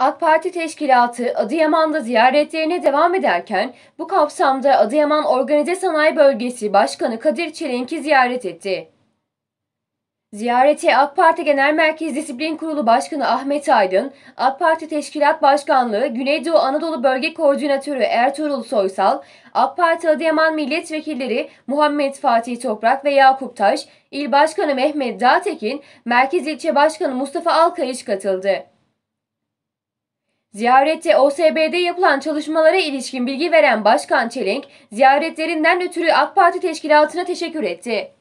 AK Parti teşkilatı Adıyaman'da ziyaretlerine devam ederken bu kapsamda Adıyaman Organize Sanayi Bölgesi Başkanı Kadir Çelenk'i ziyaret etti. Ziyareti AK Parti Genel Merkez Disiplin Kurulu Başkanı Ahmet Aydın, AK Parti Teşkilat Başkanlığı Güneydoğu Anadolu Bölge Koordinatörü Ertuğrul Soysal, AK Parti Adıyaman Milletvekilleri Muhammed Fatih Toprak ve Yakup Taş, İl Başkanı Mehmet Dağtekin, Merkez İlçe Başkanı Mustafa Alkayış katıldı. Ziyarette OSB'de yapılan çalışmalara ilişkin bilgi veren Başkan Çelenk, ziyaretlerinden ötürü AK Parti teşkilatına teşekkür etti.